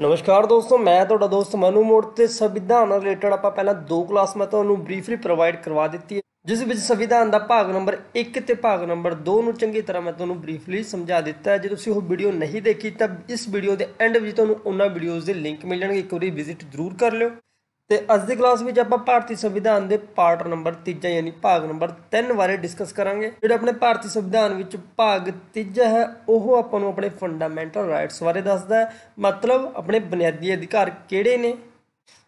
ਨਮਸਕਾਰ ਦੋਸਤੋ ਮੈਂ ਤੁਹਾਡਾ ਦੋਸਤ ਮਨੂ ਮੋੜ ਤੇ ਸੰਵਿਧਾਨ ਨਾਲ ਰਿਲੇਟਡ ਆਪਾਂ ਪਹਿਲਾਂ ਦੋ ਕਲਾਸ ਮੈਂ ਤੁਹਾਨੂੰ ਬਰੀਫਲੀ ਪ੍ਰੋਵਾਈਡ ਕਰਵਾ ਦਿੱਤੀ ਹੈ ਜਿਸ ਵਿੱਚ ਸੰਵਿਧਾਨ ਦਾ ਭਾਗ ਨੰਬਰ 1 ਤੇ ਭਾਗ ਨੰਬਰ 2 ਨੂੰ ਚੰਗੀ ਤਰ੍ਹਾਂ ਮੈਂ ਤੁਹਾਨੂੰ ਬਰੀਫਲੀ ਸਮਝਾ ਦਿੱਤਾ ਹੈ ਜੇ ਤੁਸੀਂ ਉਹ ਵੀਡੀਓ ਨਹੀਂ ਦੇਖੀ ਤਾਂ ਇਸ ਵੀਡੀਓ ਦੇ ਐਂਡ ਵਿੱਚ ਤੁਹਾਨੂੰ ਉਹਨਾਂ ਵੀਡੀਓਜ਼ ਦੇ ਲਿੰਕ ਮਿਲਣਗੇ ਇੱਕ ਵਾਰੀ ਵਿਜ਼ਿਟ ਜ਼ਰੂਰ ਕਰ ਲਿਓ ਤੇ ਅੱਜ ਦੀ ਕਲਾਸ ਵਿੱਚ ਆਪਾਂ ਭਾਰਤੀ ਸੰਵਿਧਾਨ ਦੇ ਪਾਰਟ ਨੰਬਰ 3 ਯਾਨੀ ਭਾਗ ਨੰਬਰ 3 ਬਾਰੇ ਡਿਸਕਸ ਕਰਾਂਗੇ ਜਿਹੜਾ ਆਪਣੇ ਭਾਰਤੀ ਸੰਵਿਧਾਨ ਵਿੱਚ ਭਾਗ 3 ਹੈ ਉਹ ਆਪਾਂ ਨੂੰ ਆਪਣੇ ਫੰਡਾਮੈਂਟਲ ਰਾਈਟਸ ਬਾਰੇ ਦੱਸਦਾ ਹੈ ਮਤਲਬ ਆਪਣੇ ਬੁਨਿਆਦੀ ਅਧਿਕਾਰ ਕਿਹੜੇ ਨੇ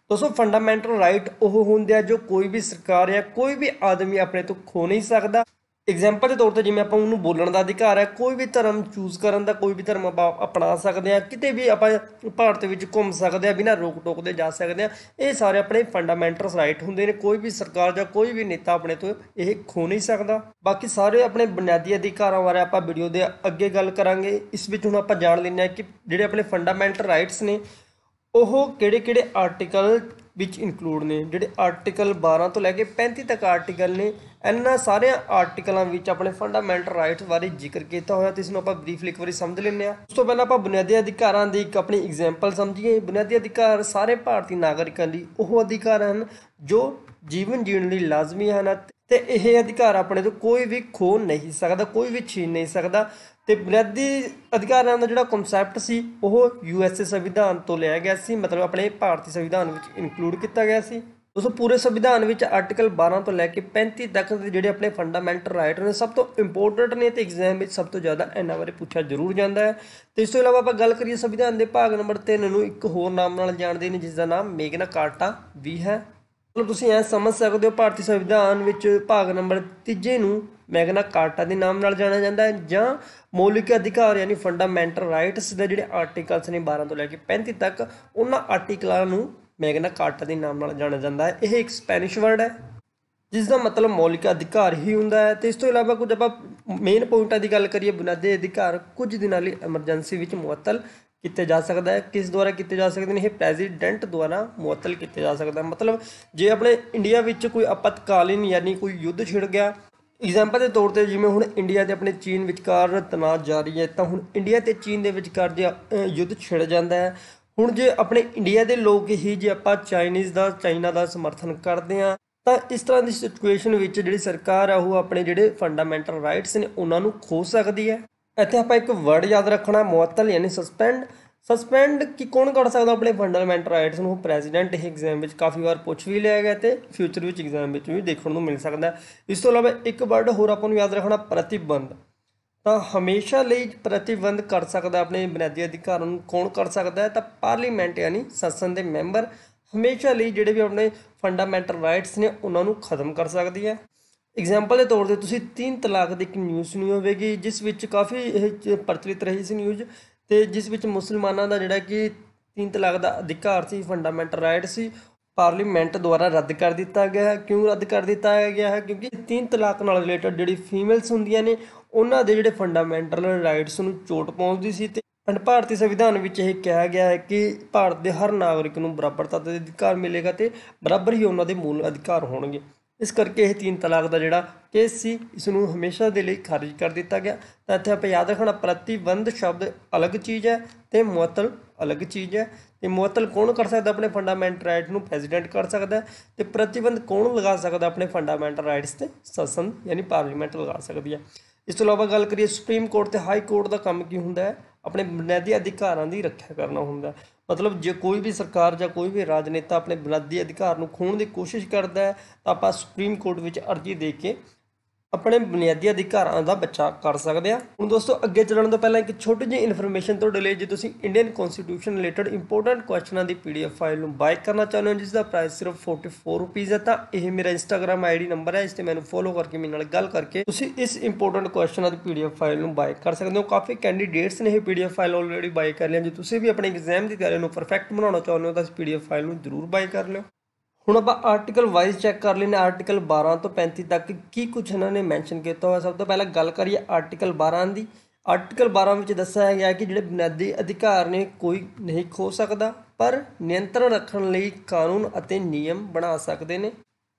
ਦੋਸਤੋ ਫੰਡਾਮੈਂਟਲ ਰਾਈਟ ਉਹ ਹੁੰਦੇ ਆ ਜੋ ਕੋਈ ਵੀ ਸਰਕਾਰ ਜਾਂ ਕੋਈ ਵੀ ਆਦਮੀ ਆਪਣੇ ਤੋਂ ਖੋ ਨਹੀਂ ਸਕਦਾ ਐਗਜ਼ਾਮਪਲ ਦੇ ਤੌਰ ਤੇ ਜਿਵੇਂ ਆਪਾਂ ਉਹਨੂੰ ਬੋਲਣ ਦਾ ਅਧਿਕਾਰ ਹੈ ਕੋਈ ਵੀ ਧਰਮ ਚੂਜ਼ ਕਰਨ ਦਾ ਕੋਈ ਵੀ ਧਰਮ ਅਪਣਾ ਸਕਦੇ ਆ ਕਿਤੇ ਵੀ ਆਪਾਂ ਭਾਰਤ ਵਿੱਚ ਘੁੰਮ ਸਕਦੇ ਆ ਬਿਨਾਂ ਰੋਕ ਟੋਕ ਦੇ ਜਾ ਸਕਦੇ ਆ ਇਹ ਸਾਰੇ ਆਪਣੇ ਫੰਡਾਮੈਂਟਲਸ ਰਾਈਟ ਹੁੰਦੇ ਨੇ ਕੋਈ ਵੀ ਸਰਕਾਰ ਜਾਂ ਕੋਈ ਵੀ ਨੇਤਾ ਆਪਣੇ ਤੋਂ ਇਹ ਖੋ ਨਹੀਂ ਸਕਦਾ ਬਾਕੀ ਸਾਰੇ ਆਪਣੇ ਬੁਨਿਆਦੀ ਅਧਿਕਾਰਾਂ ਬਾਰੇ ਆਪਾਂ ਵੀਡੀਓ ਦੇ ਅੱਗੇ ਗੱਲ ਕਰਾਂਗੇ ਇਸ ਵਿੱਚ ਹੁਣ ਆਪਾਂ ਜਾਣ ਲੈਂਦੇ ਆ ਕਿ ਜਿਹੜੇ ਆਪਣੇ ਫੰਡਾਮੈਂਟਲ ਰਾਈਟਸ ਨੇ ਉਹ ਕਿਹੜੇ-ਕਿਹੜੇ ਆਰਟੀਕਲ ਵਿੱਚ ਇਨਕਲੂਡ ਨੇ ਜਿਹੜੇ ਆਰਟੀਕਲ 12 ਤੋਂ ਲੈ ਕੇ 35 ਤੱਕ ਆਰਟੀਕਲ ਨੇ ਇਹਨਾਂ ਸਾਰਿਆਂ ਆਰਟੀਕਲਾਂ ਵਿੱਚ ਆਪਣੇ ਫੰਡਾਮੈਂਟਲ ਰਾਈਟਸ ਬਾਰੇ ਜ਼ਿਕਰ ਕੀਤਾ ਹੋਇਆ ਤੇ ਇਸ ਨੂੰ ਆਪਾਂ ਬਰੀਫਲੀ ਇੱਕ ਵਾਰੀ ਸਮਝ ਲੈਂਦੇ ਆ ਉਸ ਤੋਂ ਪਹਿਲਾਂ ਆਪਾਂ ਬੁਨਿਆਦੀ ਅਧਿਕਾਰਾਂ ਦੀ ਇੱਕ ਆਪਣੀ ਐਗਜ਼ਾਮਪਲ ਸਮਝੀਏ ਬੁਨਿਆਦੀ ਅਧਿਕਾਰ ਸਾਰੇ ਭਾਰਤੀ ਨਾਗਰਿਕਾਂ ਲਈ ਉਹ ਅਧਿਕਾਰ ਹਨ ਜੋ ਜੀਵਨ ਜੀਣ ਲਈ ਲਾਜ਼ਮੀ ਹਨ ਤੇ ਇਹ ਅਧਿਕਾਰ ਆਪਣੇ ਤੋਂ ਕੋਈ ਵੀ ਖੋ ਨਹੀਂ ਸਕਦਾ ਕੋਈ ਵੀ ਛੀਨ ਨਹੀਂ ਸਕਦਾ ਤੇ ਬੁਨਿਆਦੀ ਅਧਿਕਾਰਾਂ ਦਾ ਜਿਹੜਾ ਕਨਸੈਪਟ ਸੀ ਉਹ ਯੂ ਏ ਸੰਵਿਧਾਨ ਤੋਂ ਲਿਆ ਗਿਆ ਸੀ ਮਤਲਬ ਆਪਣੇ ਭਾਰਤੀ ਸੰਵਿਧਾਨ ਵਿੱਚ ਇਨਕਲੂਡ ਕੀਤਾ ਗਿਆ ਸੀ ਦੋਸਤੋ ਪੂਰੇ ਸੰਵਿਧਾਨ ਵਿੱਚ ਆਰਟੀਕਲ 12 ਤੋਂ ਲੈ ਕੇ 35 ਤੱਕ ਦੇ ਜਿਹੜੇ ਆਪਣੇ ਫੰਡਾਮੈਂਟਲ ਰਾਈਟ ਨੇ ਸਭ ਤੋਂ ਇੰਪੋਰਟੈਂਟ ਨੇ ਤੇ ਐਗਜ਼ਾਮ ਵਿੱਚ ਸਭ ਤੋਂ ਜ਼ਿਆਦਾ ਇਹਨਾਂ ਬਾਰੇ ਪੁੱਛਿਆ ਜ਼ਰੂਰ ਜਾਂਦਾ ਹੈ ਤੇ ਇਸ ਤੋਂ ਇਲਾਵਾ ਆਪਾਂ ਗੱਲ ਕਰੀਏ ਸੰਵਿਧਾਨ ਦੇ ਭਾਗ ਨੰਬਰ 3 ਨੂੰ ਇੱਕ ਹੋਰ ਨਾਮ ਨਾਲ ਜਾਣਦੇ ਨੇ ਜਿਸ ਦਾ ਨਾਮ ਮੇਗਨਾ ਕਾਰਟਾ ਵੀ ਹੈ ਹੁਣ ਤੁਸੀਂ ਇਹ ਸਮਝ ਸਕਦੇ ਹੋ ਭਾਰਤੀ ਸੰਵਿਧਾਨ ਵਿੱਚ ਭਾਗ ਨੰਬਰ 3 ਨੂੰ ਮੈਗਨਾ ਕਾਰਟਾ ਦੇ ਨਾਮ ਨਾਲ ਜਾਣਿਆ ਜਾਂਦਾ ਹੈ ਜਾਂ ਮੌਲਿਕ ਅਧਿਕਾਰ ਯਾਨੀ ਫੰਡਾਮੈਂਟਲ ਰਾਈਟਸ ਦੇ ਜਿਹੜੇ ਆਰਟੀਕਲਸ ਨੇ 12 ਤੋਂ ਲੈ ਕੇ 35 ਤੱਕ ਉਹਨਾਂ ਆਰਟੀਕਲਾਂ ਨੂੰ ਮੈਗਨਾ ਕਾਰਟਾ ਦੇ ਨਾਮ ਨਾਲ ਜਾਣਿਆ ਜਾਂਦਾ ਹੈ ਇਹ ਇੱਕ ਸਪੈਨਿਸ਼ ਵਰਡ ਹੈ ਜਿਸ ਦਾ ਮਤਲਬ ਮੌਲਿਕ ਅਧਿਕਾਰ ਹੀ ਹੁੰਦਾ ਹੈ ਤੇ ਇਸ ਤੋਂ ਇਲਾਵਾ ਕੁਝ ਆਪਾਂ ਮੇਨ ਪੁਆਇੰਟਾਂ ਦੀ ਗੱਲ ਕਰੀਏ ਬੁਨਿਆਦੀ ਅਧਿਕਾਰ ਕੁਝ ਦਿਨਾਂ ਲਈ ਐਮਰਜੈਂਸੀ ਵਿੱਚ ਮੁਅੱਤਲ ਕੀਤਾ ਜਾ ਸਕਦਾ ਹੈ ਕਿਸ ਦੁਆਰਾ ਕੀਤੇ ਜਾ ਸਕਦੇ ਨੇ ਇਹ ਪ੍ਰੈਜ਼ੀਡੈਂਟ ਦੁਆਰਾ ਮੁਅੱਤਲ ਕੀਤਾ ਜਾ ਸਕਦਾ ਮਤਲਬ ਜੇ ਆਪਣੇ ਇੰਡੀਆ ਵਿੱਚ ਕੋਈ ਅਪਤਕਾਲੀਨ ਯਾਨੀ ਕੋਈ ਯੁੱਧ ਛਿੜ ਗਿਆ ਐਗਜ਼ਾਮਪਲ ਦੇ ਤੌਰ ਤੇ ਜਿਵੇਂ ਹੁਣ ਇੰਡੀਆ ਤੇ ਆਪਣੇ ਚੀਨ ਵਿਚਕਾਰ ਤਣਾਅ ਜਾਰੀ ਹੈ ਤਾਂ ਹੁਣ ਇੰਡੀਆ ਤੇ ਚੀਨ ਦੇ ਵਿਚਕਾਰ ਜੇ ਯੁੱਧ ਛਿੜ ਜਾਂਦਾ ਹੈ ਹੁਣ ਜੇ ਆਪਣੇ ਇੰਡੀਆ ਦੇ ਲੋਕ ਹੀ ਜੇ ਆਪਾਂ ਚਾਈਨੀਜ਼ ਦਾ ਚਾਈਨਾ ਦਾ ਸਮਰਥਨ ਕਰਦੇ ਆ ਤਾਂ ਇਸ ਤਰ੍ਹਾਂ ਦੀ ਸਿਚੁਏਸ਼ਨ ਵਿੱਚ ਜਿਹੜੀ ਸਰਕਾਰ ਆ ਉਹ ਆਪਣੇ ਜਿਹੜੇ ਫੰਡਾਮੈਂਟਲ ਰਾਈਟਸ ਨੇ ਉਹਨਾਂ ਨੂੰ ਖੋ ਸਕਦੀ ਹੈ ਇੱਥੇ ਆਪਾਂ ਇੱਕ ਵਰਡ ਯਾਦ ਰੱਖਣਾ ਮੁਅੱਤਲ ਯਾਨੀ ਸਸਪੈਂਡ ਸਸਪੈਂਡ ਕਿ ਕੌਣ ਕਰ ਸਕਦਾ ਆਪਣੇ ਫੰਡਾਮੈਂਟਲ ਰਾਈਟਸ ਨੂੰ ਪ੍ਰੈਜ਼ੀਡੈਂਟ ਇਹ ਐਗਜ਼ਾਮ ਵਿੱਚ ਕਾਫੀ ਵਾਰ ਪੁੱਛ ਵੀ ਲਿਆ ਗਿਆ ਤੇ ਫਿਊਚਰ ਵਿੱਚ ਐਗਜ਼ਾਮ ਵਿੱਚ ਵੀ ਦੇਖਣ ਨੂੰ ਮਿਲ ਸਕਦਾ ਇਸ ਤੋਂ ਇਲਾਵਾ ਇੱਕ ਵਰਡ ਹੋਰ ਆਪਾਂ ਨੂੰ ਯਾਦ ਰੱਖਣਾ ਪ੍ਰਤੀਬੰਧ ਤਾਂ ਹਮੇਸ਼ਾ ਲਈ ਪ੍ਰਤੀਬੰਧ ਕਰ ਸਕਦਾ ਆਪਣੇ ਬੁਨਿਆਦੀ ਅਧਿਕਾਰਾਂ ਨੂੰ ਕੌਣ ਕਰ ਸਕਦਾ ਤਾਂ ਪਾਰਲੀਮੈਂਟ ਯਾਨੀ ਸੰਸਦ ਦੇ ਮੈਂਬਰ ਹਮੇਸ਼ਾ ਲਈ ਜਿਹੜੇ ਵੀ ਆਪਣੇ ਫੰਡਾਮੈਂਟਲ ਰਾਈਟਸ ਨੇ ਉਹਨਾਂ ਨੂੰ ਖਤਮ ਕਰ ਸਕਦੀ ਹੈ ਐਗਜ਼ਾਮਪਲ ਦੇ ਤੌਰ ਤੇ ਤੁਸੀਂ ਤਿੰਨ ਤਲਾਕ ਦੀ ਇੱਕ ਨਿਊਜ਼ ਸੁਣੀ ਹੋਵੇਗੀ ਜਿਸ ਵਿੱਚ ਕਾਫੀ ਇਹ ਪ੍ਰਚਲਿਤ ਰਹੀ ਸੀ ਨਿਊਜ਼ ਤੇ ਜਿਸ ਵਿੱਚ ਮੁਸਲਮਾਨਾਂ ਦਾ ਜਿਹੜਾ ਕਿ ਤਿੰਨ ਤਲਾਕ ਦਾ ਅਧਿਕਾਰ ਸੀ ਫੰਡਾਮੈਂਟਲ ਰਾਈਟ ਸੀ ਪਾਰਲੀਮੈਂਟ ਦੁਆਰਾ ਰੱਦ ਕਰ ਦਿੱਤਾ ਗਿਆ ਕਿਉਂ ਰੱਦ ਕਰ ਦਿੱਤਾ ਗਿਆ ਹੈ ਕਿਉਂਕਿ ਤਿੰਨ ਤਲਾਕ ਨਾਲ ਰਿਲੇਟਡ ਜਿਹੜੀ ਫੀਮੇਲਸ ਹੁੰਦੀਆਂ ਨੇ ਉਹਨਾਂ ਦੇ ਜਿਹੜੇ ਫੰਡਾਮੈਂਟਲ ਰਾਈਟਸ ਨੂੰ ਚੋਟ ਪਹੁੰਚਦੀ ਸੀ ਤੇ ਭਾਰਤੀ ਸੰਵਿਧਾਨ ਵਿੱਚ ਇਹ ਕਿਹਾ ਗਿਆ ਹੈ ਕਿ ਭਾਰਤ ਦੇ ਹਰ ਨਾਗਰਿਕ ਨੂੰ ਬਰਾਬਰਤਾ ਦੇ ਅਧਿਕਾਰ ਮਿਲੇਗਾ ਤੇ ਬਰਾਬਰ ਹੀ ਉਹਨਾਂ ਦੇ ਮੂਲ ਅਧਿਕਾਰ ਹੋਣਗੇ ਇਸ ਕਰਕੇ ਇਹ ਤਿੰਨ ਤਲਾਕ ਦਾ ਜਿਹੜਾ ਕੇਸ ਸੀ ਇਸ ਨੂੰ ਹਮੇਸ਼ਾ ਦੇ ਲਈ ਖਾਰਜ ਕਰ ਦਿੱਤਾ ਗਿਆ ਤਾਂ ਇੱਥੇ ਆਪਾਂ ਯਾਦ ਰੱਖਣਾ ਪ੍ਰਤੀਬੰਧ ਸ਼ਬਦ ਅਲੱਗ ਚੀਜ਼ ਹੈ ਤੇ ਮੁਅਤਲ ਅਲੱਗ ਚੀਜ਼ ਹੈ ਤੇ ਮੁਅਤਲ ਕੌਣ ਕਰ ਸਕਦਾ ਆਪਣੇ ਫੰਡਾਮੈਂਟਲ ਰਾਈਟ ਨੂੰ ਪ੍ਰੈਜ਼ੀਡੈਂਟ ਕਰ ਸਕਦਾ ਤੇ ਪ੍ਰਤੀਬੰਧ ਕੌਣ ਲਗਾ ਸਕਦਾ ਆਪਣੇ ਫੰਡਾਮੈਂਟਲ ਰਾਈਟਸ ਤੇ ਸਸਨ ਯਾਨੀ ਪਾਰਲੀਮੈਂਟ ਲਗਾ ਸਕਦੀ ਹੈ ਇਸ ਤੋਂ ਇਲਾਵਾ ਗੱਲ ਕਰੀਏ ਸੁਪਰੀਮ ਕੋਰਟ ਤੇ ਹਾਈ ਕੋਰਟ ਦਾ ਕੰਮ ਕੀ ਹੁੰਦਾ ਹੈ ਆਪਣੇ ਬੁਨਿਆਦੀ ਅਧਿਕਾਰਾਂ ਦੀ ਰੱਖਿਆ ਕਰਨਾ ਹੁੰਦਾ ਮਤਲਬ ਜੇ ਕੋਈ ਵੀ ਸਰਕਾਰ ਜਾਂ ਕੋਈ ਵੀ ਰਾਜਨੇਤਾ ਆਪਣੇ ਬੁਨਿਆਦੀ ਅਧਿਕਾਰ ਨੂੰ ਖੋਣ ਦੀ ਕੋਸ਼ਿਸ਼ ਕਰਦਾ ਹੈ ਤਾਂ ਆਪਾਂ ਸੁਪਰੀਮ ਕੋਰਟ ਵਿੱਚ ਅਰਜ਼ੀ ਦੇ ਕੇ ਆਪਣੇ ਬੁਨਿਆਦੀ ਅਧਿਕਾਰਾਂ ਦਾ ਬਚਾ ਕਰ ਸਕਦੇ ਆ ਹੁਣ ਦੋਸਤੋ ਅੱਗੇ ਚੱਲਣ ਤੋਂ ਪਹਿਲਾਂ ਇੱਕ ਛੋਟੀ ਜਿਹੀ ਇਨਫੋਰਮੇਸ਼ਨ ਤੁਹਾਡੇ ਲਈ ਜੇ ਤੁਸੀਂ ਇੰਡੀਅਨ ਕਨਸਟੀਟਿਊਸ਼ਨ ਰਿਲੇਟਡ ਇੰਪੋਰਟੈਂਟ ਕੁਐਸਚਨਾਂ ਦੀ ਪੀਡੀਐਫ ਫਾਈਲ ਨੂੰ ਬਾਇ ਕਰਨਾ ਚਾਹੁੰਦੇ ਹੋ ਜਿਸ ਦਾ ਪ੍ਰਾਈਸ ਸਿਰਫ 44 ਰੁਪਏ ਹੈ ਤਾਂ ਇਹ ਮੇਰਾ ਇੰਸਟਾਗ੍ਰam ਆਈਡੀ ਨੰਬਰ ਹੈ ਇਸ ਤੇ ਮੈਨੂੰ ਫੋਲੋ ਕਰਕੇ ਮੇਰੇ ਨਾਲ ਗੱਲ ਕਰਕੇ ਤੁਸੀਂ ਇਸ ਇੰਪੋਰਟੈਂਟ ਕੁਐਸਚਨਾਂ ਦੀ ਪੀਡੀਐਫ ਫਾਈਲ ਨੂੰ ਬਾਇ ਕਰ ਸਕਦੇ ਹੋ ਕਾਫੀ ਕੈਂਡੀਡੇਟਸ ਨੇ ਇਹ ਪੀਡੀਐਫ ਫਾਈਲ ਆਲਰੇਡੀ ਬਾਇ ਕਰ ਲਿਆ ਜੇ ਤੁਸੀਂ ਵੀ ਆਪਣੇ ਐਗਜ਼ਾਮ ਦੀ ਤਿਆਰੀ ਨੂੰ ਪਰਫੈਕਟ ਬਣਾਉਣਾ ਚਾਹੁੰਦੇ ਹੋ ਤਾਂ ਇਸ ਪੀਡੀਐਫ ਫਾਈਲ ਨੂੰ ਜ਼ਰੂਰ ਬਾਇ ਕਰ ਲਿਓ ਹੁਣ ਆਪਾਂ ਆਰਟੀਕਲ ਵਾਈਜ਼ ਚੈੱਕ ਕਰ ਲੈਨੇ ਆਰਟੀਕਲ 12 ਤੋਂ 35 ਤੱਕ ਕੀ ਕੁਝ ਇਹਨਾਂ ਨੇ ਮੈਂਸ਼ਨ ਕੀਤਾ ਹੋਇਆ ਸਭ ਤੋਂ ਪਹਿਲਾਂ ਗੱਲ ਕਰੀਏ ਆਰਟੀਕਲ 12 ਦੀ ਆਰਟੀਕਲ 12 ਵਿੱਚ ਦੱਸਿਆ ਗਿਆ ਕਿ ਜਿਹੜੇ ਬੁਨਿਆਦੀ ਅਧਿਕਾਰ ਨੇ ਕੋਈ ਨਹੀਂ ਖੋ ਸਕਦਾ ਪਰ ਨਿਯੰਤਰਣ ਰੱਖਣ ਲਈ ਕਾਨੂੰਨ ਅਤੇ ਨਿਯਮ ਬਣਾ ਸਕਦੇ ਨੇ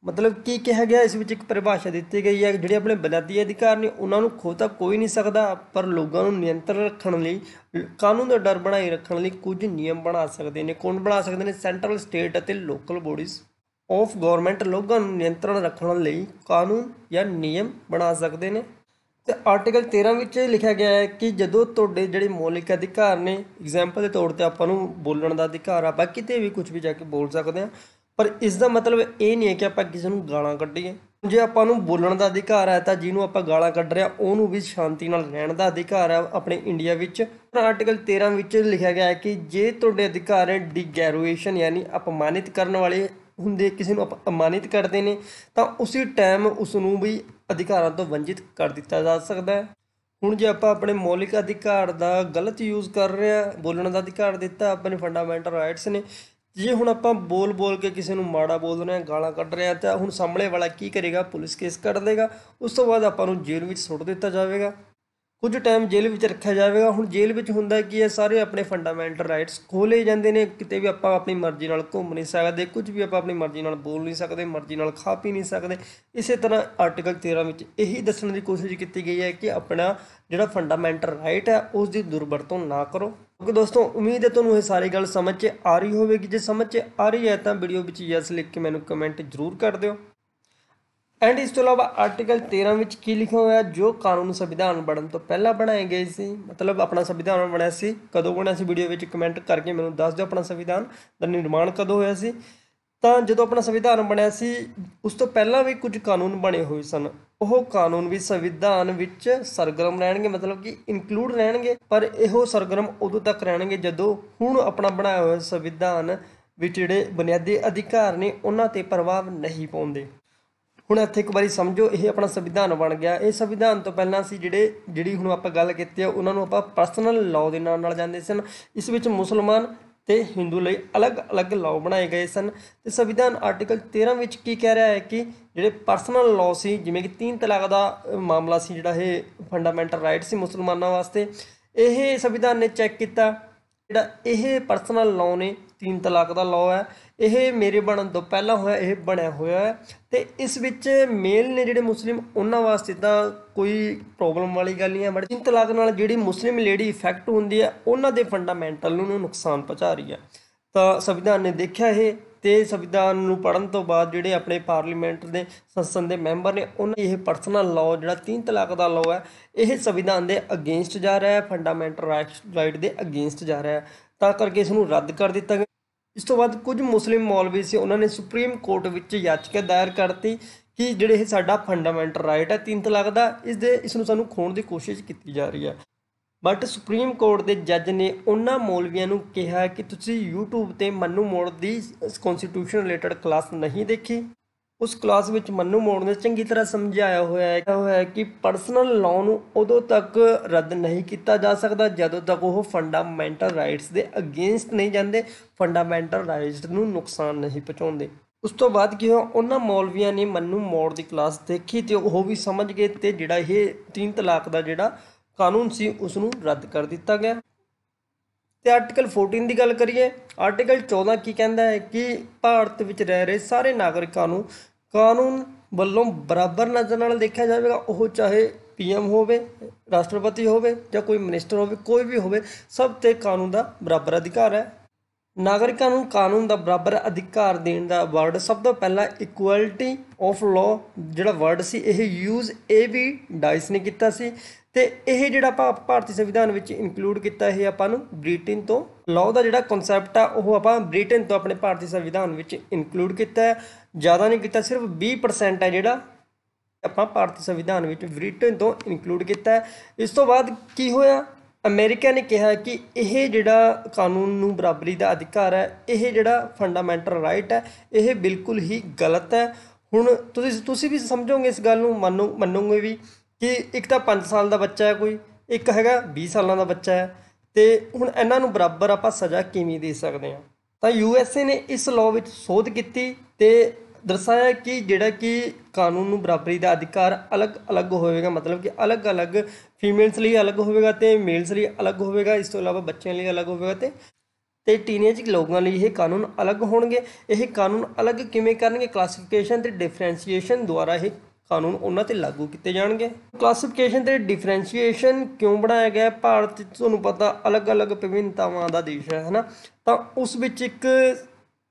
ਮਤਲਬ ਕੀ ਕਿਹਾ ਗਿਆ ਇਸ ਵਿੱਚ ਇੱਕ ਪਰਿਭਾਸ਼ਾ ਦਿੱਤੀ ਗਈ ਹੈ ਕਿ ਜਿਹੜੇ ਆਪਣੇ ਬੁਨਿਆਦੀ ਅਧਿਕਾਰ ਨੇ ਉਹਨਾਂ ਨੂੰ ਖੋਤਾ ਤਾਂ ਕੋਈ ਨਹੀਂ ਸਕਦਾ ਪਰ ਲੋਕਾਂ ਨੂੰ ਨਿਯੰਤਰਣ ਰੱਖਣ ਲਈ ਕਾਨੂੰਨ ਦਾ ਡਰ ਬਣਾਈ ਰੱਖਣ ਲਈ ਕੁਝ ਨਿਯਮ ਬਣਾ ਸਕਦੇ ਨੇ ਕੌਣ ਬਣਾ ਸਕਦੇ ਨੇ ਸੈਂਟਰਲ ਸਟੇਟ ਅਤੇ ਲੋਕਲ ਬੋਡੀਜ਼ ਆਫ ਗਵਰਨਮੈਂਟ ਲੋਕਾਂ ਨੂੰ ਨਿਯੰਤਰਣ ਰੱਖਣ ਲਈ ਕਾਨੂੰਨ ਜਾਂ ਨਿਯਮ ਬਣਾ ਸਕਦੇ ਨੇ ਤੇ ਆਰਟੀਕਲ 13 ਵਿੱਚ ਲਿਖਿਆ ਗਿਆ ਹੈ ਕਿ ਜਦੋਂ ਤੁਹਾਡੇ ਜਿਹੜੇ ਮੌਲਿਕ ਅਧਿਕਾਰ ਨੇ ਐਗਜ਼ਾਮਪਲ ਦੇ ਤੌਰ ਤੇ ਆਪਾਂ ਨੂੰ ਬੋਲਣ ਦਾ ਅਧਿਕਾਰ ਆ ਬਾਕੀ ਕਿਤੇ ਵੀ ਕੁਝ ਵੀ ਜਾ ਕੇ ਬੋਲ ਸਕਦੇ ਆ ਪਰ ਇਸ ਦਾ ਮਤਲਬ ਇਹ ਨਹੀਂ ਹੈ ਕਿ ਆਪਾਂ ਕਿਸੇ ਨੂੰ ਗਾਲਾਂ ਕੱਢੀਏ ਜੇ ਆਪਾਂ ਨੂੰ ਬੋਲਣ ਦਾ ਅਧਿਕਾਰ ਹੈ ਤਾਂ ਜਿਹਨੂੰ ਆਪਾਂ ਗਾਲਾਂ ਕੱਢ ਰਿਹਾ ਉਹਨੂੰ ਵੀ ਸ਼ਾਂਤੀ ਨਾਲ ਰਹਿਣ ਦਾ ਅਧਿਕਾਰ ਹੈ ਆਪਣੇ ਇੰਡੀਆ ਵਿੱਚ ਆਰਟੀਕਲ 13 ਵਿੱਚ ਲਿਖਿਆ ਗਿਆ ਹੈ ਕਿ ਜੇ ਤੁਹਾਡੇ ਅਧਿਕਾਰ ਹੈ ਯਾਨੀ ਅਪਮਾਨਿਤ ਕਰਨ ਵਾਲੇ ਹੁੰਦੇ ਕਿਸੇ ਨੂੰ ਅਪਮਾਨਿਤ ਕਰਦੇ ਨੇ ਤਾਂ ਉਸੇ ਟਾਈਮ ਉਸ ਨੂੰ ਵੀ ਅਧਿਕਾਰਾਂ ਤੋਂ ਵੰਚਿਤ ਕਰ ਦਿੱਤਾ ਜਾ ਸਕਦਾ ਹੈ ਹੁਣ ਜੇ ਆਪਾਂ ਆਪਣੇ ਮੌਲਿਕ ਅਧਿਕਾਰ ਦਾ ਗਲਤ ਯੂਜ਼ ਕਰ ਰਹੇ ਆ ਬੋਲਣ ਦਾ ਅਧਿਕਾਰ ਦਿੱਤਾ ਆਪਣੇ ਫੰਡਾਮੈਂਟਲ ਰਾਈਟਸ ਨੇ ਜੇ ਹੁਣ ਆਪਾਂ ਬੋਲ ਬੋਲ ਕੇ ਕਿਸੇ ਨੂੰ ਮਾੜਾ ਬੋਲ ਰਹੇ ਆ ਗਾਲਾਂ ਕੱਢ ਰਹੇ ਆ ਤਾਂ ਹੁਣ ਸਾਹਮਣੇ ਵਾਲਾ ਕੀ ਕਰੇਗਾ ਪੁਲਿਸ ਕੇਸ ਕਰ ਦੇਗਾ ਉਸ ਤੋਂ ਬਾਅਦ ਆਪਾਂ ਨੂੰ ਜੇਲ੍ਹ ਵਿੱਚ ਸੁੱਟ ਦਿੱਤਾ ਜਾਵੇਗਾ ਕੁਝ ਟਾਈਮ ਜੇਲ੍ਹ ਵਿੱਚ ਰੱਖਿਆ ਜਾਵੇਗਾ ਹੁਣ ਜੇਲ੍ਹ ਵਿੱਚ ਹੁੰਦਾ ਕੀ ਹੈ ਸਾਰੇ ਆਪਣੇ ਫੰਡਾਮੈਂਟਲ ਰਾਈਟਸ ਖੋਲੇ ਜਾਂਦੇ ਨੇ ਕਿਤੇ ਵੀ ਆਪਾਂ ਆਪਣੀ ਮਰਜ਼ੀ ਨਾਲ ਘੁੰਮ ਨਹੀਂ ਸਕਦੇ ਕੁਝ ਵੀ ਆਪਾਂ ਆਪਣੀ ਮਰਜ਼ੀ ਨਾਲ ਬੋਲ ਨਹੀਂ ਸਕਦੇ ਮਰਜ਼ੀ ਨਾਲ ਖਾ ਪੀ ਨਹੀਂ ਸਕਦੇ ਇਸੇ ਤਰ੍ਹਾਂ ਆਰਟੀਕਲ 13 ਵਿੱਚ ਇਹੀ ਦੱਸਣ ਦੀ ਕੋਸ਼ਿਸ਼ ਕੀਤੀ ਗਈ ਹੈ ਕਿ ਆਪਣਾ ਜਿਹੜਾ ਫੰਡਾਮੈਂਟਲ ਰਾਈਟ ਹੈ ਉਸ ਦੀ ਦੁਰਵਰਤੋਂ ਨਾ ਕਰੋ ਕਿ ਦੋਸਤੋ ਉਮੀਦ ਹੈ ਤੁਹਾਨੂੰ ਇਹ ਸਾਰੀ ਗੱਲ ਸਮਝ 'ਚ ਆ ਰਹੀ ਹੋਵੇਗੀ ਜੇ ਸਮਝ 'ਚ ਆ ਰਹੀ ਹੈ ਤਾਂ ਵੀਡੀਓ ਵਿੱਚ ਯੈਸ ਲਿਖ ਕੇ ਮੈਨੂੰ ਕਮੈਂਟ ਜ਼ਰੂਰ ਕਰ ਦਿਓ ਐਂਡ ਇਸ ਤੋਂ ਇਲਾਵਾ ਆਰਟੀਕਲ 13 ਵਿੱਚ ਕੀ ਲਿਖਿਆ ਹੋਇਆ ਜੋ ਕਾਨੂੰਨ ਸੰਵਿਧਾਨ ਬਣਨ ਤੋਂ ਪਹਿਲਾਂ ਬਣਾਏ ਗਏ ਸੀ ਮਤਲਬ ਆਪਣਾ ਸੰਵਿਧਾਨ ਬਣਿਆ ਸੀ ਕਦੋਂ ਬਣਿਆ ਸੀ ਵੀਡੀਓ ਵਿੱਚ ਕਮੈਂਟ ਕਰਕੇ ਮੈਨੂੰ ਦੱਸ ਦਿਓ ਆਪਣਾ ਸੰਵਿਧਾਨ ਦਾ ਨਿਰਮਾਣ ਕਦੋਂ ਹੋਇਆ ਸੀ ਤਾਂ ਜਦੋਂ ਆਪਣਾ ਸੰਵਿਧਾਨ ਬਣਿਆ ਸੀ ਉਸ ਤੋਂ ਪਹਿਲਾਂ ਵੀ ਕੁਝ ਕਾਨੂੰਨ ਬਣੇ ਹੋਏ ਸਨ ਉਹ ਕਾਨੂੰਨ ਵੀ ਸੰਵਿਧਾਨ ਵਿੱਚ ਸਰਗਰਮ ਰਹਿਣਗੇ ਮਤਲਬ ਕਿ ਇਨਕਲੂਡ ਰਹਿਣਗੇ ਪਰ ਇਹੋ ਸਰਗਰਮ ਉਦੋਂ ਤੱਕ ਰਹਿਣਗੇ ਜਦੋਂ ਹੁਣ ਆਪਣਾ ਬਣਾਇਆ ਹੋਇਆ ਸੰਵਿਧਾਨ ਵਿੱਚ ਬੁਨਿਆਦੀ ਅਧਿਕਾਰ ਨੇ ਉਹਨਾਂ ਤੇ ਪ੍ਰਭਾਵ ਨਹੀਂ ਪਾਉਂਦੇ ਹੁਣ ਇੱਥੇ ਇੱਕ ਵਾਰੀ ਸਮਝੋ ਇਹ ਆਪਣਾ ਸੰਵਿਧਾਨ ਬਣ ਗਿਆ ਇਹ ਸੰਵਿਧਾਨ ਤੋਂ ਪਹਿਲਾਂ ਸੀ ਜਿਹੜੇ ਜਿਹੜੀ ਹੁਣ ਆਪਾਂ ਗੱਲ ਕੀਤੀ ਆ ਉਹਨਾਂ ਨੂੰ ਆਪਾਂ ਪਰਸਨਲ ਲਾਅ ਦੇ ਨਾਮ ਨਾਲ ਜਾਣਦੇ ਸਨ ਇਸ ਵਿੱਚ ਮੁਸਲਮਾਨ ਤੇ ਹਿੰਦੂ ਲਈ ਅਲੱਗ-ਅਲੱਗ ਲਾਅ ਬਣਾਏ ਗਏ ਸਨ ਤੇ ਸੰਵਿਧਾਨ ਆਰਟੀਕਲ 13 ਵਿੱਚ ਕੀ ਕਹਿ ਰਿਹਾ ਹੈ ਕਿ ਜਿਹੜੇ ਪਰਸਨਲ ਲਾਅ ਸੀ ਜਿਵੇਂ ਕਿ ਤਿੰਨ ਤਲਾਕ ਦਾ ਮਾਮਲਾ ਸੀ ਜਿਹੜਾ ਇਹ ਫੰਡਾਮੈਂਟਲ ਰਾਈਟ ਸੀ ਮੁਸਲਮਾਨਾਂ ਵਾਸਤੇ ਇਹ ਸੰਵਿਧਾਨ ਨੇ ਚੈੱਕ ਕੀਤਾ ਜਿਹੜਾ ਇਹ ਪਰਸਨਲ ਲਾਅ ਨੇ ਤੀਨ ਤਲਾਕ ਦਾ ਲਾਅ ਹੈ ਇਹ ਮੇਰੇ ਬਣਨ ਤੋਂ ਪਹਿਲਾਂ ਹੋਇਆ ਇਹ ਬਣਿਆ ਹੋਇਆ ਹੈ ਤੇ ਇਸ ਵਿੱਚ ਮੇਲ ਨੇ ਜਿਹੜੇ ਮੁਸਲਿਮ ਉਹਨਾਂ ਵਾਸਤੇ ਤਾਂ ਕੋਈ ਪ੍ਰੋਬਲਮ ਵਾਲੀ ਗੱਲ ਨਹੀਂ ਹੈ ਬਟ ਤੀਨ ਤਲਾਕ ਨਾਲ ਜਿਹੜੀ ਮੁਸਲਿਮ ਲੇਡੀ ਇਫੈਕਟ ਹੁੰਦੀ ਹੈ ਉਹਨਾਂ ਦੇ ਫੰਡਾਮੈਂਟਲ ਨੂੰ ਨੁਕਸਾਨ ਪਹੁੰਚਾ ਰਹੀ ਹੈ ਤਾਂ ਸੰਵਿਧਾਨ ਨੇ ਦੇਖਿਆ ਇਹ ਤੇ ਸੰਵਿਧਾਨ ਨੂੰ ਪੜਨ ਤੋਂ ਬਾਅਦ ਜਿਹੜੇ ਆਪਣੇ ਪਾਰਲੀਮੈਂਟ ਦੇ ਸੰਸਦ ਦੇ ਮੈਂਬਰ ਨੇ ਉਹਨਾਂ ਇਹ ਪਰਸਨਲ ਲਾਅ ਜਿਹੜਾ 3 ਤਲਾਕ ਦਾ ਲਾਅ ਹੈ ਇਹ ਸੰਵਿਧਾਨ ਦੇ ਅਗੇਂਸਟ ਜਾ ਰਿਹਾ ਹੈ ਫੰਡਾਮੈਂਟਲ ਰਾਈਟ ਦੇ ਅਗੇਂਸਟ ਜਾ ਰਿਹਾ ਹੈ ਤਾਂ ਕਰਕੇ ਇਸ ਨੂੰ ਰੱਦ ਕਰ ਦਿੱਤਾ ਗਿਆ ਇਸ ਤੋਂ ਬਾਅਦ ਕੁਝ ਮੁਸਲਿਮ ਮੌਲਵੀ ਸੀ ਉਹਨਾਂ ਨੇ ਸੁਪਰੀਮ ਕੋਰਟ ਵਿੱਚ ਯਾਚਕਾ ਦਾਇਰ ਕਰਤੀ ਕਿ ਜਿਹੜੇ ਇਹ ਸਾਡਾ ਫੰਡਾਮੈਂਟਲ ਰਾਈਟ ਹੈ ਤਿੰਨ ਤਲਾਕ ਲੱਗਦਾ ਇਸ ਦੇ ਇਸ ਨੂੰ ਸਾਨੂੰ ਖੋਣ ਦੀ ਕੋਸ਼ਿਸ਼ ਕੀਤੀ ਜਾ ਰਹੀ ਹੈ ਬਟ ਸੁਪਰੀਮ ਕੋਰਟ ਦੇ ਜੱਜ ਨੇ ਉਹਨਾਂ ਮੌਲਵੀਆਂ ਨੂੰ ਕਿਹਾ ਕਿ ਤੁਸੀਂ YouTube ਤੇ ਮੰਨੂ ਮੋੜ ਦੀ ਕਨਸਟੀਟਿਊਸ਼ਨ ਰਿਲੇਟਡ ਕਲਾਸ ਨਹੀਂ ਦੇਖੀ ਉਸ ਕਲਾਸ ਵਿੱਚ ਮੰਨੂ ਮੋੜ ਨੇ ਚੰਗੀ ਤਰ੍ਹਾਂ ਸਮਝਾਇਆ ਹੋਇਆ ਹੈ ਹੋਇਆ ਕਿ ਪਰਸਨਲ ਲਾਅ ਨੂੰ ਉਦੋਂ ਤੱਕ ਰੱਦ ਨਹੀਂ ਕੀਤਾ ਜਾ ਸਕਦਾ ਜਦੋਂ ਤੱਕ ਉਹ ਫੰਡਾਮੈਂਟਲ ਰਾਈਟਸ ਦੇ ਅਗੇਂਸਟ ਨਹੀਂ ਜਾਂਦੇ ਫੰਡਾਮੈਂਟਲ ਰਾਈਟਸ ਨੂੰ ਨੁਕਸਾਨ ਨਹੀਂ ਪਹੁੰਚਾਉਂਦੇ ਉਸ ਤੋਂ ਬਾਅਦ ਕੀ ਹੋਇਆ ਉਹਨਾਂ ਮੌਲਵੀਆਂ ਨੇ ਮੰਨੂ ਮੋੜ ਦੀ ਕਲਾਸ ਦੇਖੀ ਤੇ ਉਹ ਵੀ ਸਮਝ ਗਏ ਤੇ ਜਿਹੜਾ ਇਹ ਤਿੰਨ ਤਲਾਕ ਦਾ ਜਿਹੜਾ ਕਾਨੂੰਨ ਸੀ ਉਸ ਨੂੰ ਰੱਦ ਕਰ ਦਿੱਤਾ ਗਿਆ ਤੇ ਆਰਟੀਕਲ 14 ਦੀ ਗੱਲ ਕਰੀਏ ਆਰਟੀਕਲ 14 ਕੀ ਕਹਿੰਦਾ ਹੈ ਕਿ ਭਾਰਤ ਵਿੱਚ ਰਹਿ ਰਹੇ ਸਾਰੇ ਨਾਗਰਿਕਾਂ ਨੂੰ ਕਾਨੂੰਨ ਵੱਲੋਂ ਬਰਾਬਰ ਨਜ਼ਰ ਨਾਲ ਦੇਖਿਆ ਜਾਵੇਗਾ ਉਹ ਚਾਹੇ ਪੀਐਮ ਹੋਵੇ ਰਾਸ਼ਟਰਪਤੀ ਹੋਵੇ ਜਾਂ ਕੋਈ ਮਿਨਿਸਟਰ ਹੋਵੇ ਕੋਈ ਵੀ ਹੋਵੇ ਸਭ ਤੇ ਕਾਨੂੰਨ ਦਾ ਬਰਾਬਰ ਅਧਿਕਾਰ ਹੈ ਨਾਗਰਿਕਾਂ ਨੂੰ ਕਾਨੂੰਨ ਦਾ ਬਰਾਬਰ ਅਧਿਕਾਰ ਦੇਣ ਦਾ ਵਰਡ ਸਭ ਤੋਂ ਪਹਿਲਾਂ ਇਕੁਐਲਟੀ ਆਫ ਲਾਅ ਜਿਹੜਾ ਵਰਡ ਸੀ ਇਹ ਯੂਜ਼ ਏ ਵੀ ਡਾਈਸ ਨੇ ਕੀਤਾ ਸੀ ਤੇ ਇਹ ਜਿਹੜਾ ਆਪਾਂ ਭਾਰਤੀ ਸੰਵਿਧਾਨ ਵਿੱਚ ਇਨਕਲੂਡ ਕੀਤਾ ਇਹ ਆਪਾਂ ਨੂੰ ਬ੍ਰਿਟੇਨ ਤੋਂ ਲਾਅ ਦਾ ਜਿਹੜਾ ਕਨਸੈਪਟ ਆ ਉਹ ਆਪਾਂ ਬ੍ਰਿਟੇਨ ਤੋਂ ਆਪਣੇ ਭਾਰਤੀ ਸੰਵਿਧਾਨ ਵਿੱਚ ਇਨਕਲੂਡ ਕੀਤਾ ਹੈ ਜ਼ਿਆਦਾ ਨਹੀਂ ਕੀਤਾ ਸਿਰਫ 20% ਹੈ ਜਿਹੜਾ ਆਪਾਂ ਭਾਰਤੀ ਸੰਵਿਧਾਨ ਵਿੱਚ ਬ੍ਰਿਟੇਨ ਤੋਂ ਇਨਕਲੂਡ ਕੀਤਾ ਹੈ ਇਸ ਤੋਂ ਬਾਅਦ ਕੀ ਹੋਇਆ ਅਮਰੀਕਾ ਨੇ ਕਿਹਾ ਕਿ ਇਹ ਜਿਹੜਾ ਕਾਨੂੰਨ ਨੂੰ ਬਰਾਬਰੀ ਦਾ ਅਧਿਕਾਰ ਹੈ ਇਹ ਜਿਹੜਾ ਫੰਡਾਮੈਂਟਲ ਰਾਈਟ ਹੈ ਇਹ ਬਿਲਕੁਲ ਹੀ ਗਲਤ ਹੈ ਹੁਣ ਤੁਸੀਂ ਤੁਸੀਂ ਵੀ ਸਮਝੋਗੇ ਇਸ ਗੱਲ ਨੂੰ ਮੰਨੋ ਮੰਨੋਗੇ ਵੀ ਕਿ ਇੱਕ ਤਾਂ 5 ਸਾਲ ਦਾ ਬੱਚਾ ਹੈ ਕੋਈ ਇੱਕ ਹੈਗਾ 20 ਸਾਲਾਂ ਦਾ ਬੱਚਾ ਹੈ ਤੇ ਹੁਣ ਇਹਨਾਂ ਨੂੰ ਬਰਾਬਰ ਆਪਾਂ ਸਜ਼ਾ ਕਿਵੇਂ ਦੇ ਸਕਦੇ ਹਾਂ ਤਾਂ ਯੂ ਐਸ ਏ ਨੇ ਇਸ ਲਾਅ ਵਿੱਚ ਸੋਧ ਕੀਤੀ ਤੇ ਦਰਸਾਇਆ ਕਿ ਜਿਹੜਾ ਕਿ ਕਾਨੂੰਨ ਨੂੰ ਬਰਾਬਰੀ ਦਾ ਅਧਿਕਾਰ ਅਲੱਗ-ਅਲੱਗ ਹੋਵੇਗਾ ਮਤਲਬ ਕਿ ਅਲੱਗ-ਅਲੱਗ ਫੀਮੇਲਸ ਲਈ ਅਲੱਗ ਹੋਵੇਗਾ ਤੇ ਮੇਲਸ ਲਈ ਅਲੱਗ ਹੋਵੇਗਾ ਇਸ ਤੋਂ ਇਲਾਵਾ ਬੱਚਿਆਂ ਲਈ ਅਲੱਗ ਹੋਵੇਗਾ ਤੇ ਤੇ ਟੀਨੇਜ ਲੋਕਾਂ ਲਈ ਇਹ ਕਾਨੂੰਨ ਅਲੱਗ ਹੋਣਗੇ ਇਹ ਕਾਨੂੰਨ ਅਲੱਗ ਕਿਵੇਂ ਕਰਨਗੇ ਕਲਾਸੀਫਿਕੇਸ਼ਨ ਤੇ ਡਿਫਰੈਂਸ਼ੀਏਸ਼ਨ ਦੁਆਰਾ ਇਹ ਕਾਨੂੰਨ ਉਹਨਾਂ ਤੇ ਲਾਗੂ ਕੀਤੇ ਜਾਣਗੇ ਕਲਾਸੀਫਿਕੇਸ਼ਨ ਤੇ ਡਿਫਰੈਂਸ਼ੀਏਸ਼ਨ ਕਿਉਂ ਬਣਾਇਆ ਗਿਆ ਭਾਰਤ ਤੁਹਾਨੂੰ ਪਤਾ ਅਲੱਗ-ਅਲੱਗ ਵਿਭਿੰਨਤਾਵਾਂ ਦਾ ਦੇਸ਼ ਹੈ ਹਨਾ ਤਾਂ ਉਸ ਵਿੱਚ ਇੱਕ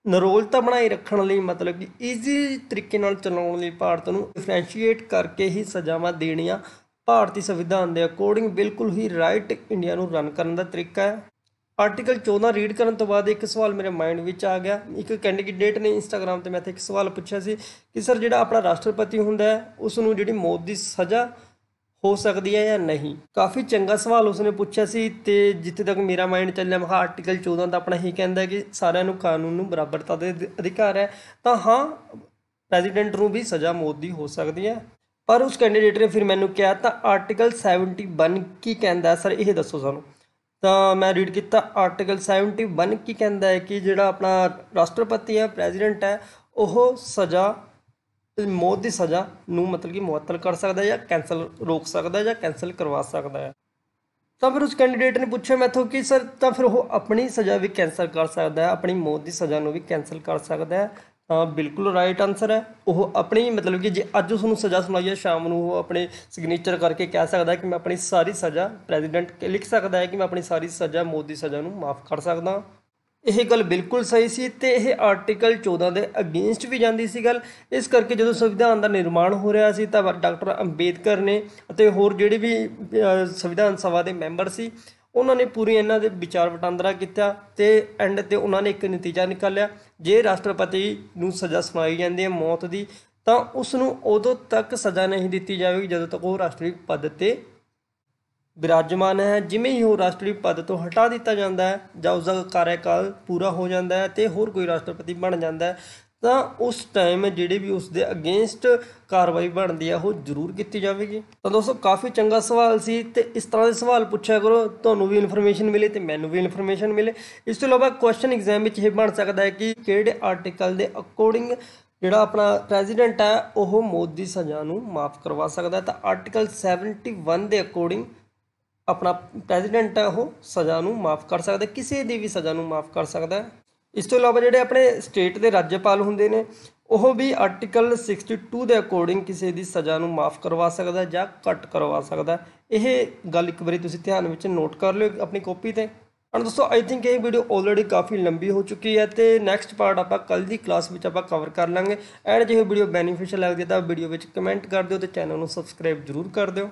ਨਰੋਲਤਾ ਬਣਾਈ ਰੱਖਣ ਲਈ ਮਤਲਬ ਕਿ ਈਜ਼ੀ ਤਰੀਕੇ ਨਾਲ ਚਲਾਉਣ ਲਈ ਭਾਰਤ ਨੂੰ ਡਿਫਰੈਂਸ਼ੀਏਟ ਕਰਕੇ ਹੀ ਸਜ਼ਾਵਾਂ ਦੇਣੀਆਂ ਭਾਰਤੀ ਸੰਵਿਧਾਨ ਦੇ ਅਕੋਰਡਿੰਗ ਬਿਲਕੁਲ ਹੀ ਰਾਈਟ ਇੰਡੀਆ ਨੂੰ ਰਨ ਕਰਨ ਦਾ ਤਰੀਕਾ ਹੈ ਆਰਟੀਕਲ 14 ਰੀਡ ਕਰਨ ਤੋਂ ਬਾਅਦ ਇੱਕ ਸਵਾਲ ਮੇਰੇ ਮਾਈਂਡ ਵਿੱਚ ਆ ਗਿਆ ਇੱਕ ਕੈਂਡੀਡੇਟ ਨੇ ਇੰਸਟਾਗ੍ਰam ਤੇ ਮੈਂ ਇੱਕ ਸਵਾਲ ਪੁੱਛਿਆ ਸੀ ਕਿ ਸਰ ਜਿਹੜਾ ਆਪਣਾ ਰਾਸ਼ਟਰਪਤੀ ਹੁੰਦਾ ਹੈ ਉਸ ਨੂੰ ਜਿਹੜੀ ਮੌਤ ਦੀ ਸਜ਼ਾ ਹੋ ਸਕਦੀ ਹੈ ਜਾਂ ਨਹੀਂ ਕਾਫੀ ਚੰਗਾ ਸਵਾਲ ਉਸਨੇ ਪੁੱਛਿਆ ਸੀ ਤੇ ਜਿੱਥੇ ਤੱਕ ਮੇਰਾ ਮਾਈਂਡ ਚੱਲਿਆ ਮਖਾ ਆਰਟੀਕਲ 14 ਦਾ ਆਪਣਾ ਹੀ ਕਹਿੰਦਾ ਕਿ ਸਾਰਿਆਂ ਨੂੰ ਕਾਨੂੰਨ ਨੂੰ ਬਰਾਬਰਤਾ ਦੇ ਅਧਿਕਾਰ ਹੈ ਤਾਂ ਹਾਂ ਪ੍ਰੈਜ਼ੀਡੈਂਟ ਨੂੰ ਵੀ ਸਜ਼ਾ ਮੌਤ ਦੀ ਹੋ ਸਕਦੀ ਹੈ ਪਰ ਉਸ ਕੈਂਡੀਡੇਟ ਨੇ ਫਿਰ ਮੈਨੂੰ ਕਿਹਾ ਤਾਂ ਆਰਟੀਕਲ 71 ਕੀ ਕਹਿੰਦਾ ਸਰ ਇਹ ਦੱਸੋ ਸਾਨੂੰ ਤਾਂ ਮੈਂ ਰੀਡ ਕੀਤਾ ਆਰਟੀਕਲ 71 ਕੀ ਕਹਿੰਦਾ ਹੈ ਕਿ ਜਿਹੜਾ ਆਪਣਾ ਰਾਸ਼ਟਰਪਤੀ ਹੈ ਪ੍ਰੈਜ਼ੀਡੈਂਟ ਹੈ ਉਹ ਸਜ਼ਾ ਮੌਤ ਦੀ ਸਜ਼ਾ ਨੂੰ ਮਤਲਬ ਕਿ ਮੁਅੱਤਲ ਕਰ ਸਕਦਾ ਹੈ ਜਾਂ ਕੈਨਸਲ ਰੋਕ ਸਕਦਾ ਹੈ ਜਾਂ ਕੈਨਸਲ ਕਰਵਾ ਸਕਦਾ ਹੈ ਤਾਂ ਫਿਰ ਉਸ ਕੈਂਡੀਡੇਟ ਨੇ ਪੁੱਛਿਆ ਮੈਥੋਂ ਕਿ ਸਰ ਤਾਂ ਫਿਰ ਉਹ ਆਪਣੀ ਸਜ਼ਾ ਵੀ ਕੈਨਸਲ ਕਰ ਸਕਦਾ ਹੈ ਆਪਣੀ ਮੌਤ ਦੀ ਸਜ਼ਾ ਨੂੰ ਵੀ ਕੈਨਸਲ ਕਰ ਸਕਦਾ ਹੈ ਬਿਲਕੁਲ ਰਾਈਟ ਆਨਸਰ ਹੈ ਉਹ ਆਪਣੀ ਮਤਲਬ ਕਿ ਜੇ ਅੱਜ ਉਸ ਨੂੰ ਸਜ਼ਾ ਸੁਣਾਈ ਸ਼ਾਮ ਨੂੰ ਉਹ ਆਪਣੇ ਸਿਗਨੇਚਰ ਕਰਕੇ ਕਹਿ ਸਕਦਾ ਕਿ ਮੈਂ ਆਪਣੀ ਸਾਰੀ ਸਜ਼ਾ ਪ੍ਰੈਜ਼ੀਡੈਂਟ ਲਿਖ ਸਕਦਾ ਹੈ ਕਿ ਮੈਂ ਆਪਣੀ ਸਾਰੀ ਸਜ਼ਾ ਮੋਦੀ ਸਜ਼ਾ ਨੂੰ ਮਾਫ ਕਰ ਸਕਦਾ ਇਹ ਗੱਲ ਬਿਲਕੁਲ ਸਹੀ ਸੀ ਤੇ ਇਹ ਆਰਟੀਕਲ 14 ਦੇ ਅਗੇਂਸਟ ਵੀ ਜਾਂਦੀ ਸੀ ਗੱਲ ਇਸ ਕਰਕੇ ਜਦੋਂ ਸੰਵਿਧਾਨ ਦਾ ਨਿਰਮਾਣ ਹੋ ਰਿਹਾ ਸੀ ਤਾਂ ਡਾਕਟਰ ਅੰਬੇਦਕਰ ਨੇ ਅਤੇ ਹੋਰ ਜਿਹੜੇ ਵੀ ਸੰਵਿਧਾਨ ਸਭਾ ਦੇ ਮੈਂਬਰ ਸੀ ਉਹਨਾਂ ਨੇ ਪੂਰੀ ਇਹਨਾਂ ਦੇ ਵਿਚਾਰ ਵਟਾਂਦਰਾ ਕੀਤਾ ਤੇ ਐਂਡ ਤੇ ਉਹਨਾਂ ਨੇ ਇੱਕ ਨਤੀਜਾ ਨਿਕਾਲਿਆ ਜੇ ਰਾਸ਼ਟਰਪਤੀ ਨੂੰ ਸਜ਼ਾ ਸੁਣਾਈ ਜਾਂਦੀ ਹੈ ਮੌਤ ਦੀ ਤਾਂ ਉਸ ਨੂੰ ਉਦੋਂ ਤੱਕ ਸਜ਼ਾ ਨਹੀਂ ਦਿੱਤੀ ਜਾਵੇਗੀ ਜਦੋਂ ਤੱਕ ਉਹ ਰਾਸ਼ਟਰੀ ਪਦ ਤੇ ਬਿਰਾਜਮਾਨ ਹੈ ਜਿਵੇਂ ਹੀ ਉਹ ਰਾਸ਼ਟਰੀ ਪਦ ਤੋਂ ਹਟਾ ਦਿੱਤਾ ਜਾਂਦਾ ਹੈ ਜਾਂ ਉਸ ਦਾ ਕਾਰਜਕਾਲ ਪੂਰਾ ਹੋ ਜਾਂਦਾ ਹੈ ਤੇ ਹੋਰ ਕੋਈ ਰਾਸ਼ਟਰਪਤੀ ਬਣ ਜਾਂਦਾ ਹੈ ਤਾਂ ਉਸ ਟਾਈਮ ਜਿਹੜੇ ਵੀ ਉਸ ਦੇ ਅਗੇਂਸਟ ਕਾਰਵਾਈ ਬਣਦੀ ਆ ਉਹ ਜ਼ਰੂਰ ਕੀਤੀ ਜਾਵੇਗੀ ਤਾਂ ਦੋਸਤੋ ਕਾਫੀ ਚੰਗਾ ਸਵਾਲ ਸੀ ਤੇ ਇਸ ਤਰ੍ਹਾਂ ਦੇ ਸਵਾਲ ਪੁੱਛਿਆ ਕਰੋ ਤੁਹਾਨੂੰ ਵੀ ਇਨਫੋਰਮੇਸ਼ਨ ਮਿਲੇ ਤੇ ਮੈਨੂੰ ਵੀ ਇਨਫੋਰਮੇਸ਼ਨ ਮਿਲੇ ਇਸ ਤੋਂ ਇਲਾਵਾ ਕੁਐਸਚਨ ਐਗਜ਼ਾਮ ਵਿੱਚ ਇਹ ਬਣ ਸਕਦਾ ਹੈ ਕਿ ਕਿਹੜੇ ਆਰਟੀਕਲ ਦੇ ਅਕੋਰਡਿੰਗ ਜਿਹੜਾ ਆਪਣਾ ਪ੍ਰੈਜ਼ੀਡੈਂਟ ਹੈ ਉਹ ਮੋਦੀ ਸਜ਼ਾ ਨੂੰ ਮਾਫ ਕਰਵਾ ਸਕਦਾ ਤਾਂ ਆਰਟੀਕਲ 71 ਦੇ ਅਕੋਰਡਿੰਗ ਆਪਣਾ ਪ੍ਰੈਜ਼ੀਡੈਂਟ ਹੈ ਉਹ ਸਜ਼ਾ ਨੂੰ ਮਾਫ ਕਰ ਸਕਦਾ ਕਿਸੇ ਦੀ ਵੀ ਸਜ਼ਾ ਨੂੰ ਮਾਫ ਕਰ ਸਕਦਾ ਇਸ ਤੋਂ ਇਲਾਵਾ ਜਿਹੜੇ ਆਪਣੇ ਸਟੇਟ ਦੇ ਰਾਜਪਾਲ ਹੁੰਦੇ ਨੇ ਉਹ ਵੀ ਆਰਟੀਕਲ 62 ਦੇ ਅਕੋਰਡਿੰਗ ਕਿਸੇ ਦੀ ਸਜ਼ਾ ਨੂੰ ਮਾਫ ਕਰਵਾ ਸਕਦਾ ਜਾਂ ਕੱਟ ਕਰਵਾ ਸਕਦਾ ਇਹ ਗੱਲ ਇੱਕ ਵਾਰੀ ਤੁਸੀਂ ਧਿਆਨ ਵਿੱਚ ਨੋਟ ਕਰ ਲਿਓ ਆਪਣੀ ਕਾਪੀ ਤੇ ਅਣ ਦੋਸਤੋ ਆਈ ਥਿੰਕ ਇਹ ਵੀਡੀਓ ਆਲਰੇਡੀ ਕਾਫੀ ਲੰਬੀ ਹੋ ਚੁੱਕੀ ਹੈ ਤੇ ਨੈਕਸਟ ਪਾਰਟ ਆਪਾਂ ਕੱਲ ਦੀ ਕਲਾਸ ਵਿੱਚ ਆਪਾਂ ਕਵਰ ਕਰ ਲਾਂਗੇ ਐਂਡ ਜੇ ਇਹ ਵੀਡੀਓ ਬੈਨੀਫੀਸ਼ੀਅਲ ਲੱਗਦੀ ਤਾਂ ਵੀਡੀਓ ਵਿੱਚ ਕਮੈਂਟ ਕਰ ਦਿਓ ਤੇ ਚੈਨਲ ਨੂੰ ਸਬਸਕ੍ਰਾਈਬ ਜ਼ਰੂਰ ਕਰ ਦਿਓ